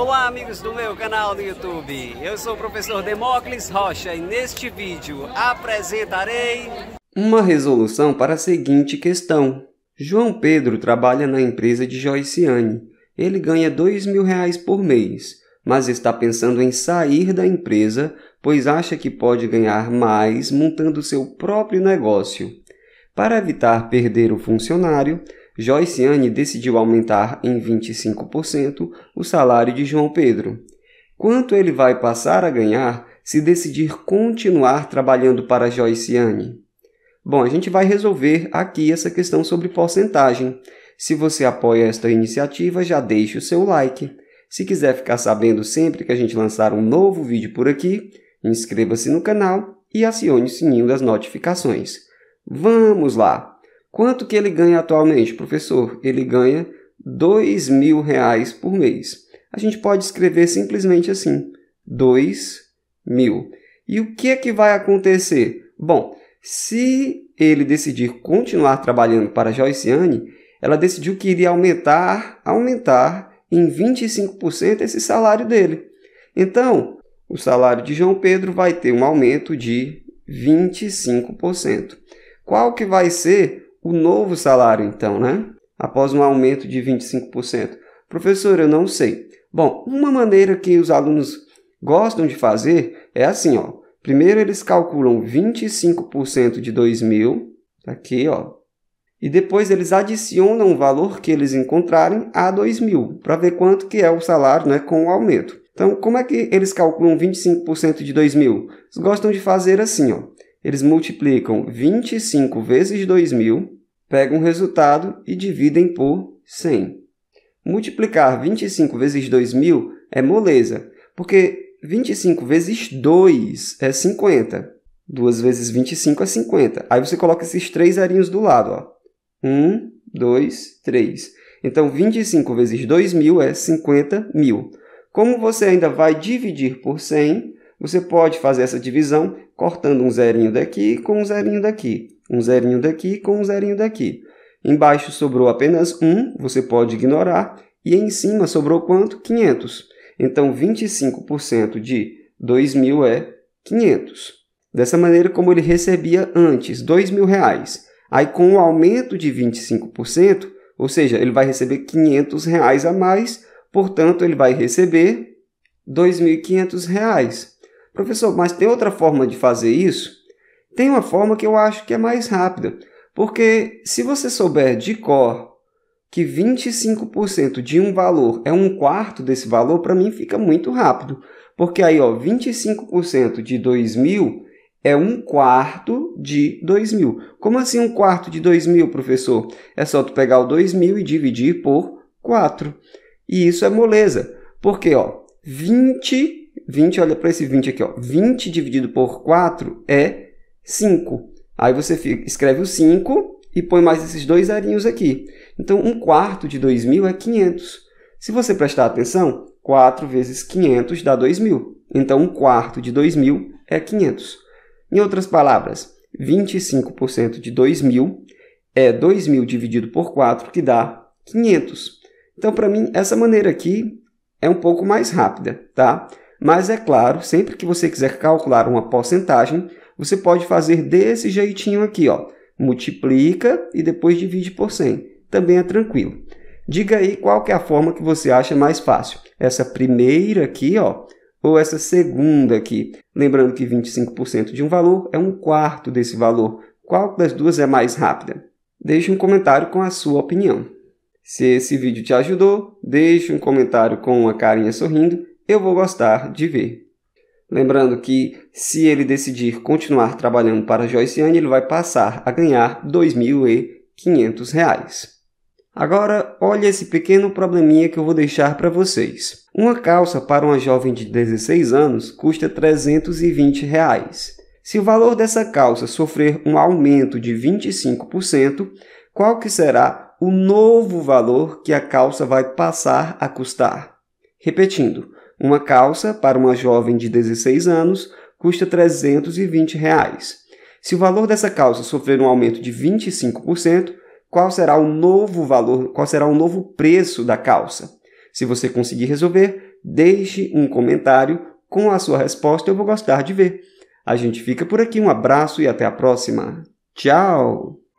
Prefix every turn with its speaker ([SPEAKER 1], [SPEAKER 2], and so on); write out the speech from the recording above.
[SPEAKER 1] Olá, amigos do meu canal do YouTube. Eu sou o professor Demócles Rocha e neste vídeo apresentarei uma resolução para a seguinte questão. João Pedro trabalha na empresa de Joiciani. Ele ganha dois mil reais por mês, mas está pensando em sair da empresa, pois acha que pode ganhar mais montando seu próprio negócio. Para evitar perder o funcionário, Joyce Anne decidiu aumentar em 25% o salário de João Pedro. Quanto ele vai passar a ganhar se decidir continuar trabalhando para Joyce Anne? Bom, a gente vai resolver aqui essa questão sobre porcentagem. Se você apoia esta iniciativa, já deixe o seu like. Se quiser ficar sabendo sempre que a gente lançar um novo vídeo por aqui, inscreva-se no canal e acione o sininho das notificações. Vamos lá! Quanto que ele ganha atualmente, professor? Ele ganha dois mil reais por mês. A gente pode escrever simplesmente assim, dois mil. E o que é que vai acontecer? Bom, se ele decidir continuar trabalhando para a Joyciane, ela decidiu que iria aumentar, aumentar em 25% esse salário dele. Então, o salário de João Pedro vai ter um aumento de 25%. Qual que vai ser o novo salário, então, né? Após um aumento de 25%. Professor, eu não sei. Bom, uma maneira que os alunos gostam de fazer é assim, ó. Primeiro eles calculam 25% de 2.000, tá aqui, ó. E depois eles adicionam o valor que eles encontrarem a 2.000, para ver quanto que é o salário né, com o aumento. Então, como é que eles calculam 25% de 2.000? Eles gostam de fazer assim, ó. Eles multiplicam 25 vezes 2.000, pegam o resultado e dividem por 100. Multiplicar 25 vezes 2.000 é moleza, porque 25 vezes 2 é 50. 2 vezes 25 é 50. Aí você coloca esses três arinhos do lado. Ó. 1, 2, 3. Então, 25 vezes 2.000 é 50.000. Como você ainda vai dividir por 100, você pode fazer essa divisão cortando um zerinho daqui com um zerinho daqui, um zerinho daqui com um zerinho daqui. Embaixo sobrou apenas 1, você pode ignorar, e em cima sobrou quanto? 500. Então, 25% de 2.000 é 500. Dessa maneira, como ele recebia antes, 2.000 reais. Aí, com o aumento de 25%, ou seja, ele vai receber 500 reais a mais, portanto, ele vai receber 2.500 reais. Professor, mas tem outra forma de fazer isso? Tem uma forma que eu acho que é mais rápida, porque se você souber de cor que 25% de um valor é um quarto desse valor, para mim fica muito rápido, porque aí ó, 25% de 2000 é um quarto de 2000. Como assim um quarto de 2000, professor? É só tu pegar o 2000 e dividir por 4. E isso é moleza, porque ó, 20 20, olha para esse 20 aqui, ó. 20 dividido por 4 é 5. Aí você fica, escreve o 5 e põe mais esses dois arinhos aqui. Então, um quarto de 2.000 é 500. Se você prestar atenção, 4 vezes 500 dá 2.000. Então, um quarto de 2.000 é 500. Em outras palavras, 25% de 2.000 é 2.000 dividido por 4, que dá 500. Então, para mim, essa maneira aqui é um pouco mais rápida, tá? Mas é claro, sempre que você quiser calcular uma porcentagem, você pode fazer desse jeitinho aqui, ó. Multiplica e depois divide por 100. Também é tranquilo. Diga aí qual que é a forma que você acha mais fácil. Essa primeira aqui, ó, ou essa segunda aqui. Lembrando que 25% de um valor é um quarto desse valor. Qual das duas é mais rápida? Deixe um comentário com a sua opinião. Se esse vídeo te ajudou, deixe um comentário com uma carinha sorrindo eu vou gostar de ver. Lembrando que, se ele decidir continuar trabalhando para a Anne, ele vai passar a ganhar R$ 2.500. Agora, olha esse pequeno probleminha que eu vou deixar para vocês. Uma calça para uma jovem de 16 anos custa R$ 320. Reais. Se o valor dessa calça sofrer um aumento de 25%, qual que será o novo valor que a calça vai passar a custar? Repetindo, uma calça para uma jovem de 16 anos custa R$ 320. Reais. Se o valor dessa calça sofrer um aumento de 25%, qual será o novo valor, qual será o novo preço da calça? Se você conseguir resolver, deixe um comentário com a sua resposta, eu vou gostar de ver. A gente fica por aqui, um abraço e até a próxima. Tchau!